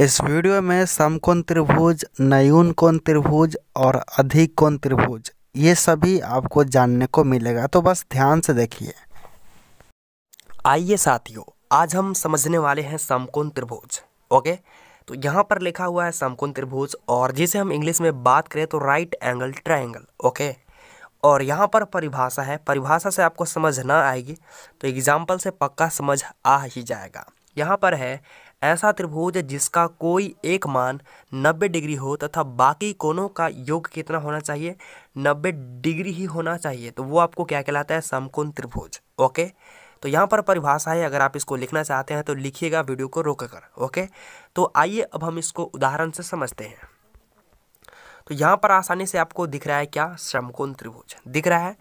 इस वीडियो में समकोण त्रिभुज नयून कोण त्रिभुज और अधिक कोण त्रिभुज ये सभी आपको जानने को मिलेगा तो बस ध्यान से देखिए आइए साथियों आज हम समझने वाले हैं समकोण त्रिभुज ओके तो यहाँ पर लिखा हुआ है समकोण त्रिभुज और जिसे हम इंग्लिश में बात करें तो राइट एंगल ट्राइंगल ओके और यहाँ पर परिभाषा है परिभाषा से आपको समझ ना आएगी तो एग्जाम्पल से पक्का समझ आ ही जाएगा यहाँ पर है ऐसा त्रिभुज जिसका कोई एक मान 90 डिग्री हो तथा बाकी कोनों का योग कितना होना चाहिए 90 डिग्री ही होना चाहिए तो वो आपको क्या कहलाता है समकोण त्रिभुज ओके तो यहाँ पर परिभाषा है अगर आप इसको लिखना चाहते हैं तो लिखिएगा वीडियो को रोक कर ओके तो आइए अब हम इसको उदाहरण से समझते हैं तो यहाँ पर आसानी से आपको दिख रहा है क्या समकोण त्रिभुज दिख रहा है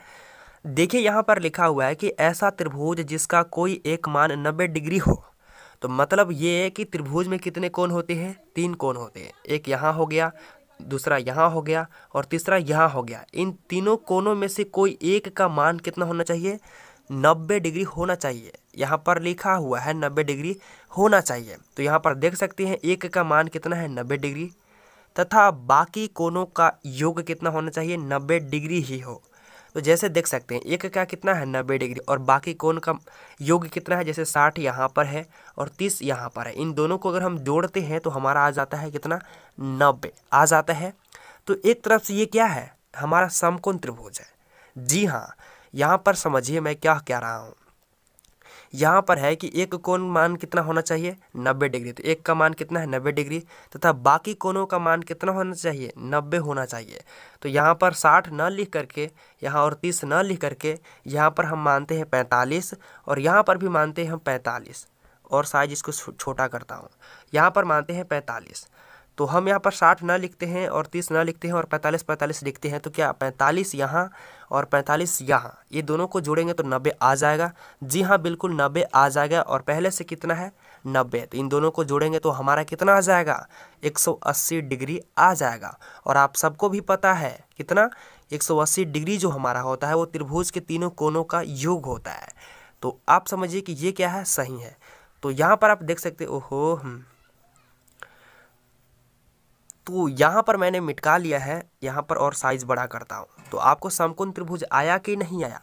देखिए यहाँ पर लिखा हुआ है कि ऐसा त्रिभुज जिसका कोई एक मान नब्बे डिग्री हो तो मतलब ये है कि त्रिभुज में कितने कोण होते हैं तीन कोण होते हैं एक यहाँ हो गया दूसरा यहाँ हो गया और तीसरा यहाँ हो गया इन तीनों कोनों में से कोई एक का मान कितना होना चाहिए नब्बे डिग्री होना चाहिए यहाँ पर लिखा हुआ है नब्बे डिग्री होना चाहिए तो यहाँ पर देख सकते हैं एक का मान कितना है नब्बे डिग्री तथा बाकी कोनों का योग कितना होना चाहिए नब्बे डिग्री ही हो तो जैसे देख सकते हैं एक का कितना है नब्बे डिग्री और बाकी कोण का योग कितना है जैसे साठ यहाँ पर है और तीस यहाँ पर है इन दोनों को अगर हम जोड़ते हैं तो हमारा आ जाता है कितना नब्बे आ जाता है तो एक तरफ से ये क्या है हमारा समकोण त्रिभुज है जी हाँ यहाँ पर समझिए मैं क्या कह रहा हूँ यहाँ पर है कि एक कोण मान कितना होना चाहिए नब्बे डिग्री तो एक का मान कितना है नब्बे डिग्री तथा बाकी कोणों का मान कितना होना चाहिए नब्बे होना चाहिए तो यहाँ पर साठ न लिख करके यहाँ और तीस न लिख करके यहाँ पर हम मानते हैं पैंतालीस और यहाँ पर भी मानते हैं हम पैंतालीस और साइज इसको छोटा करता हूँ यहाँ पर मानते हैं पैंतालीस तो हम यहाँ पर साठ ना लिखते हैं और तीस ना लिखते हैं और पैंतालीस पैंतालीस लिखते हैं तो क्या पैंतालीस यहाँ और पैंतालीस यहाँ ये दोनों को जोड़ेंगे तो नब्बे आ जाएगा जी हाँ बिल्कुल नब्बे आ जाएगा और पहले से कितना है नब्बे तो इन दोनों को जोड़ेंगे तो हमारा कितना आ जाएगा एक सौ अस्सी डिग्री आ जाएगा और आप सबको भी पता है कितना एक सौ अस्सी डिग्री जो हमारा होता है वो त्रिभुज के तीनों कोनों का योग होता है तो आप समझिए कि ये क्या है सही है तो यहाँ पर आप देख सकते ओहो हम्म। तो यहाँ पर मैंने मिटका लिया है यहाँ पर और साइज़ बड़ा करता हूँ तो आपको समकोण त्रिभुज आया कि नहीं आया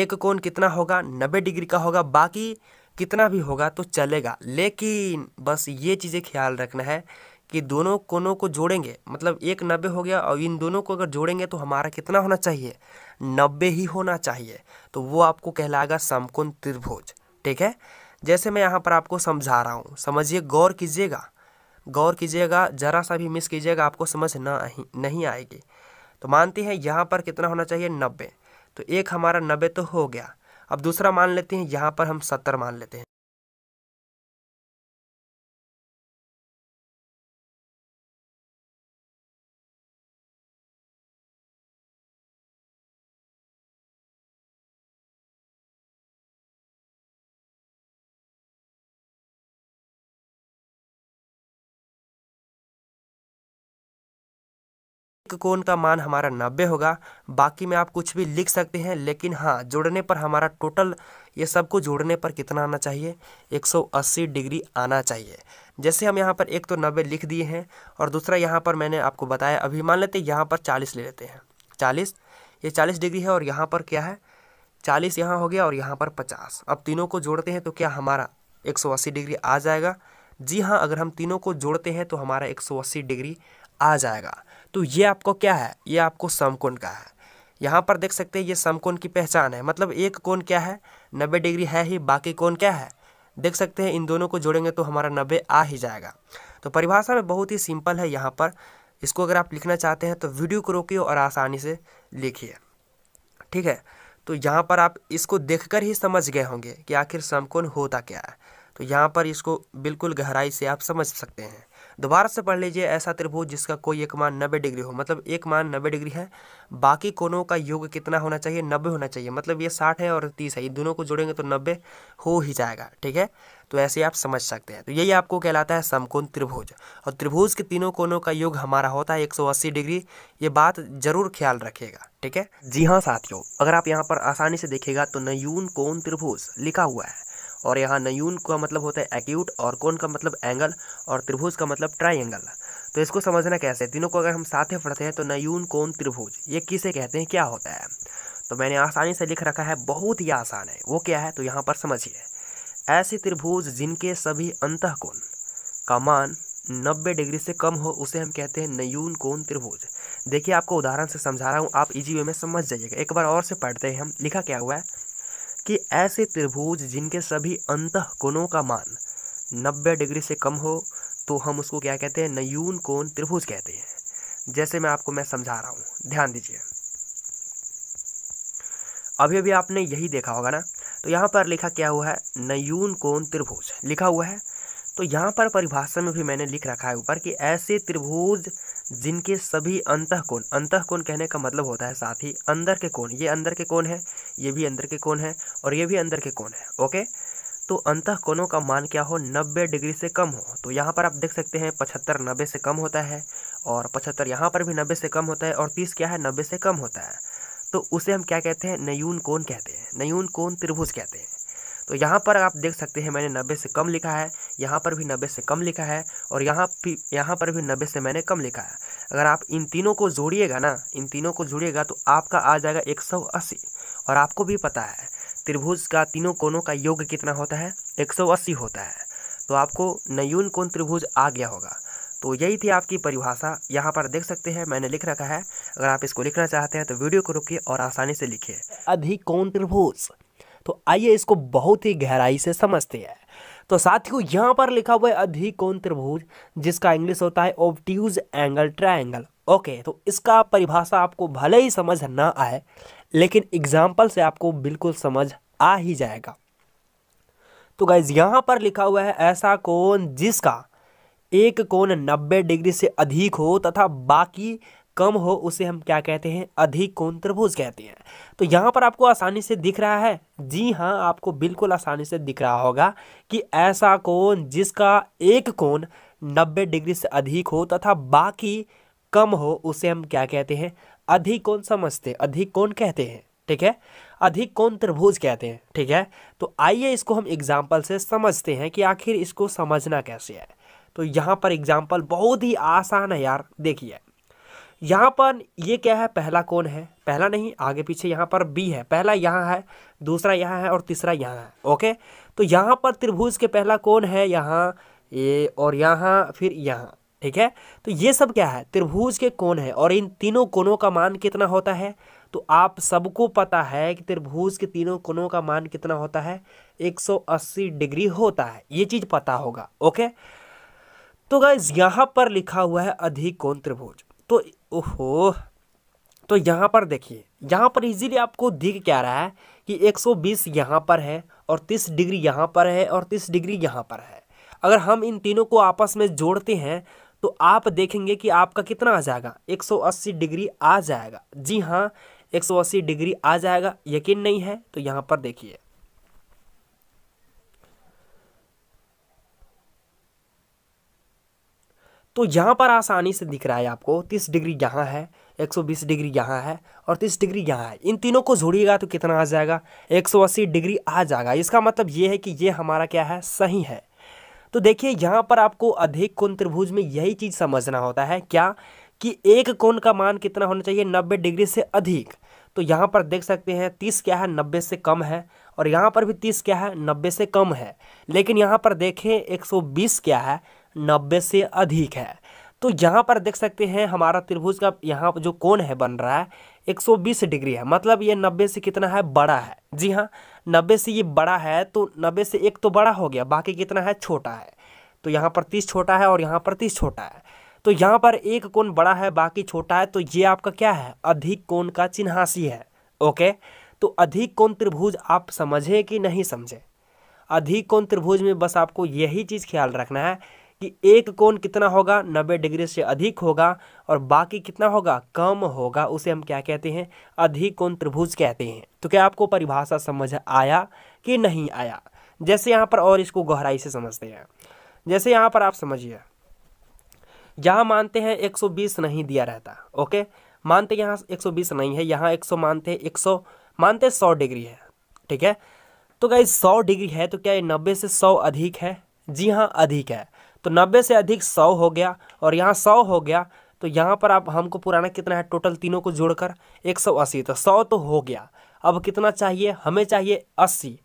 एक कोण कितना होगा नब्बे डिग्री का होगा बाकी कितना भी होगा तो चलेगा लेकिन बस ये चीज़ें ख्याल रखना है कि दोनों कोनों को जोड़ेंगे मतलब एक नब्बे हो गया और इन दोनों को अगर जोड़ेंगे तो हमारा कितना होना चाहिए नब्बे ही होना चाहिए तो वो आपको कहलाएगा समकोण त्रिभुज ठीक है जैसे मैं यहाँ पर आपको समझा रहा हूँ समझिए गौर कीजिएगा गौर कीजिएगा ज़रा सा भी मिस कीजिएगा आपको समझ ना नहीं आएगी तो मानती हैं यहाँ पर कितना होना चाहिए नब्बे तो एक हमारा नब्बे तो हो गया अब दूसरा मान लेते हैं यहाँ पर हम सत्तर मान लेते हैं कोण का मान हमारा नब्बे होगा बाकी में आप कुछ भी लिख सकते हैं लेकिन हाँ जोड़ने पर हमारा टोटल ये सब को जोड़ने पर कितना आना चाहिए 180 डिग्री आना चाहिए जैसे हम यहाँ पर एक तो नब्बे लिख दिए हैं और दूसरा यहाँ पर मैंने आपको बताया अभी मान लेते यहाँ पर चालीस ले लेते हैं चालीस ये चालीस डिग्री है और यहाँ पर क्या है चालीस यहाँ हो गया और यहाँ पर पचास अब तीनों को जोड़ते हैं तो क्या हमारा एक सौ अस्सी डिग्री आ जाएगा जी हाँ अगर हम तीनों को जोड़ते हैं तो हमारा एक सौ अस्सी डिग्री आ जाएगा तो ये आपको क्या है ये आपको समकोण का है यहाँ पर देख सकते हैं ये समकोण की पहचान है मतलब एक कोण क्या है नब्बे डिग्री है ही बाकी कोण क्या है देख सकते हैं इन दोनों को जोड़ेंगे तो हमारा नब्बे आ ही जाएगा तो परिभाषा में बहुत ही सिंपल है यहाँ पर इसको अगर आप लिखना चाहते हैं तो वीडियो को रोकिए और आसानी से लिखिए ठीक है तो यहाँ पर आप इसको देखकर ही समझ गए होंगे कि आखिर समकोण होता क्या है तो यहाँ पर इसको बिल्कुल गहराई से आप समझ सकते हैं दोबारा से पढ़ लीजिए ऐसा त्रिभुज जिसका कोई एक मान नब्बे डिग्री हो मतलब एक मान नब्बे डिग्री है बाकी कोनों का योग कितना होना चाहिए नब्बे होना चाहिए मतलब ये साठ है और तीस है ये दोनों को जोड़ेंगे तो नब्बे हो ही जाएगा ठीक है तो ऐसे आप समझ सकते हैं तो यही आपको कहलाता है समकोण त्रिभुज और त्रिभुज के तीनों कोनों का योग हमारा होता है 180 डिग्री ये बात जरूर ख्याल रखिएगा ठीक है जी हाँ साथियों अगर आप यहाँ पर आसानी से देखेगा तो नयून कोण त्रिभुज लिखा हुआ है और यहाँ नयून का मतलब होता है एक्यूट और कौन का मतलब एंगल और त्रिभुज का मतलब ट्राइंगल तो इसको समझना कैसे तीनों को अगर हम साथ ही पढ़ते हैं तो नयून कौन त्रिभुज ये किसे कहते हैं क्या होता है तो मैंने आसानी से लिख रखा है बहुत ही आसान है वो क्या है तो यहाँ पर समझिए ऐसे त्रिभुज जिनके सभी अंतकोण का मान नब्बे डिग्री से कम हो उसे हम कहते हैं नयून कोण त्रिभुज देखिए आपको उदाहरण से समझा रहा हूँ आप इजी वे में समझ जाइएगा एक बार और से पढ़ते हैं हम लिखा क्या हुआ है कि ऐसे त्रिभुज जिनके सभी अंत कोणों का मान 90 डिग्री से कम हो तो हम उसको क्या कहते हैं नयून कोण त्रिभुज कहते हैं जैसे मैं आपको मैं समझा रहा हूँ ध्यान दीजिए अभी अभी आपने यही देखा होगा ना तो यहाँ पर लिखा क्या हुआ है नयून कोण त्रिभुज लिखा हुआ है तो यहाँ पर परिभाषा में भी मैंने लिख रखा है ऊपर कि ऐसे त्रिभुज जिनके सभी कोण अंत कोण कहने का मतलब होता है साथ ही अंदर के कोण ये अंदर के कोण है ये भी अंदर के कोण है और ये भी अंदर के कोण है ओके तो अंतः कोणों का मान क्या हो 90 डिग्री से कम हो तो यहाँ पर आप देख सकते हैं पचहत्तर नब्बे से कम होता है और पचहत्तर यहाँ पर भी नब्बे से कम होता है और तीस क्या है नब्बे से कम होता है तो उसे हम क्या कहते हैं नयून कोण कहते हैं नयून कोण त्रिभुज कहते हैं तो यहाँ पर आप देख सकते हैं मैंने नब्बे से कम लिखा है यहाँ पर भी नब्बे से कम लिखा है और यहाँ भी यहाँ पर भी नब्बे से मैंने कम लिखा है अगर आप इन तीनों को जोड़िएगा ना इन तीनों को जोड़िएगा तो आपका आ जाएगा एक सौ अस्सी और आपको भी पता है त्रिभुज का तीनों कोणों का योग कितना होता है एक सौ अस्सी होता है तो आपको नयून कोण त्रिभुज आ गया होगा तो यही थी आपकी परिभाषा यहाँ पर देख सकते हैं मैंने लिख रखा है अगर आप इसको लिखना चाहते हैं तो वीडियो को रोकिए और आसानी से लिखिए अधिकोण त्रिभुज तो आइए इसको बहुत ही गहराई से समझते हैं तो साथियों यहाँ पर लिखा हुआ है अधिकोण त्रिभुज जिसका इंग्लिश होता है ओबट्यूज एंगल ट्रायंगल ओके तो इसका परिभाषा आपको भले ही समझ ना आए लेकिन एग्जाम्पल से आपको बिल्कुल समझ आ ही जाएगा तो गाइज यहाँ पर लिखा हुआ है ऐसा कोण जिसका एक कोण 90 डिग्री से अधिक हो तथा बाकी कम हो उसे हम क्या कहते हैं अधिक कोण त्रिभुज कहते हैं तो यहाँ पर आपको आसानी से दिख रहा है जी हाँ आपको बिल्कुल आसानी से दिख रहा होगा कि ऐसा कोण जिसका एक कोण 90 डिग्री से अधिक हो तथा बाकी कम हो उसे हम क्या कहते हैं अधिक कोण समझते अधिक कोण कहते हैं ठीक है अधिक कोण त्रिभुज कहते हैं ठीक है तो आइए इसको हम एग्जाम्पल से समझते हैं कि आखिर इसको समझना कैसे है तो यहाँ पर एग्जाम्पल बहुत ही आसान है यार देखिए यहाँ पर ये क्या है पहला कौन है पहला नहीं आगे पीछे यहाँ पर बी है पहला यहाँ है दूसरा यहाँ है और तीसरा यहाँ है ओके तो यहाँ पर त्रिभुज के पहला कौन है यहाँ ये और यहाँ फिर यहाँ ठीक है तो ये सब क्या है त्रिभुज के कौन है और इन तीनों कोणों का मान कितना होता है तो आप सबको पता है कि त्रिभुज के तीनों कोणों का मान कितना होता है 180 डिग्री होता है ये चीज़ पता होगा ओके तो गाइज यहाँ पर लिखा हुआ है अधिक कोण त्रिभुज तो ओहो तो यहाँ पर देखिए यहाँ पर इजीली आपको दिख क्या रहा है कि 120 यहाँ पर है और 30 डिग्री यहाँ पर है और 30 डिग्री यहाँ पर है अगर हम इन तीनों को आपस में जोड़ते हैं तो आप देखेंगे कि आपका कितना आ जाएगा 180 डिग्री आ जाएगा जी हाँ 180 डिग्री आ जाएगा यकीन नहीं है तो यहाँ पर देखिए तो यहाँ पर आसानी से दिख रहा है आपको तीस डिग्री यहाँ है 120 डिग्री यहाँ है और 30 डिग्री यहाँ है इन तीनों को जोड़िएगा तो कितना आ जाएगा 180 डिग्री आ जाएगा इसका मतलब ये है कि ये हमारा क्या है सही है तो देखिए यहाँ पर आपको अधिक कोण त्रिभुज में यही चीज़ समझना होता है क्या कि एक कोण का मान कितना होना चाहिए नब्बे डिग्री से अधिक तो यहाँ पर देख सकते हैं तीस क्या है नब्बे से कम है और यहाँ पर भी तीस क्या है नब्बे से कम है लेकिन यहाँ पर देखें एक सौ बीस क्या है नब्बे से अधिक है तो यहाँ पर देख सकते हैं हमारा त्रिभुज का यहाँ जो कोण है बन रहा है 120 डिग्री है मतलब ये 90 से कितना है बड़ा है जी हाँ 90 से ये बड़ा है तो 90 से एक तो बड़ा हो गया बाकी कितना है छोटा है तो यहाँ पर 30 छोटा है और यहाँ पर 30 छोटा है तो यहाँ पर एक कोण बड़ा है बाकी छोटा है तो ये आपका क्या है अधिक कोण का चिन्हासी है ओके तो अधिक कोण त्रिभुज आप समझें कि नहीं समझें अधिक कोण त्रिभुज में बस आपको यही चीज़ ख्याल रखना है कि एक कोण कितना होगा 90 डिग्री से अधिक होगा और बाकी कितना होगा कम होगा उसे हम क्या कहते हैं अधिक कोण त्रिभुज कहते हैं तो क्या आपको परिभाषा समझ आया कि नहीं आया जैसे यहाँ पर और इसको गहराई से समझते हैं जैसे यहाँ पर आप समझिए यहाँ मानते हैं 120 नहीं दिया रहता ओके मानते यहाँ 120 नहीं है यहाँ 100 मानते हैं 100 मानते सौ 100 डिग्री है ठीक है तो क्या सौ डिग्री है तो क्या ये नब्बे से सौ अधिक है जी हाँ अधिक है तो नब्बे से अधिक सौ हो गया और यहाँ सौ हो गया तो यहाँ पर आप हमको पुराना कितना है टोटल तीनों को जोड़कर एक सौ अस्सी तो सौ तो हो गया अब कितना चाहिए हमें चाहिए अस्सी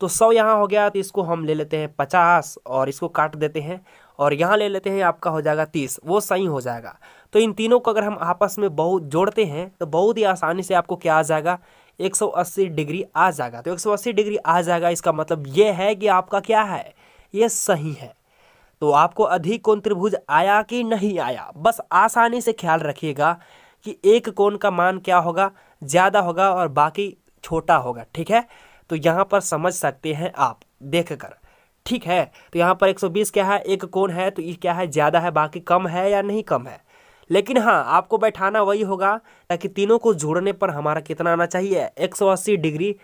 तो सौ यहाँ हो गया तो इसको हम ले लेते हैं पचास और इसको काट देते हैं और यहाँ ले लेते हैं आपका हो जाएगा तीस वो सही हो जाएगा तो इन तीनों को अगर हम आपस में बहुत जोड़ते हैं तो बहुत ही आसानी से आपको क्या आ जाएगा 180 डिग्री आ जाएगा तो 180 डिग्री आ जाएगा इसका मतलब ये है कि आपका क्या है ये सही है तो आपको अधिक कोण त्रिभुज आया कि नहीं आया बस आसानी से ख्याल रखिएगा कि एक कोण का मान क्या होगा ज़्यादा होगा और बाकी छोटा होगा ठीक है तो यहाँ पर समझ सकते हैं आप देख कर ठीक है तो यहाँ पर 120 क्या है एक कोण है तो ये क्या है ज़्यादा है बाकी कम है या नहीं कम है लेकिन हाँ आपको बैठाना वही होगा ताकि तीनों को जोड़ने पर हमारा कितना आना चाहिए 180 डिग्री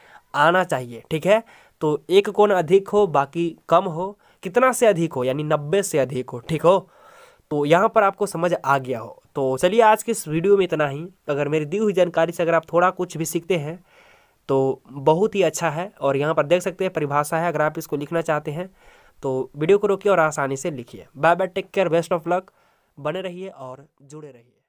आना चाहिए ठीक है तो एक कोण अधिक हो बाकी कम हो कितना से अधिक हो यानी नब्बे से अधिक हो ठीक हो तो यहाँ पर आपको समझ आ गया हो तो चलिए आज के इस वीडियो में इतना ही अगर मेरी दी हुई जानकारी से अगर आप थोड़ा कुछ भी सीखते हैं तो बहुत ही अच्छा है और यहाँ पर देख सकते हैं परिभाषा है अगर आप इसको लिखना चाहते हैं तो वीडियो को रोकिए और आसानी से लिखिए bye bye take care best of luck बने रहिए और जुड़े रहिए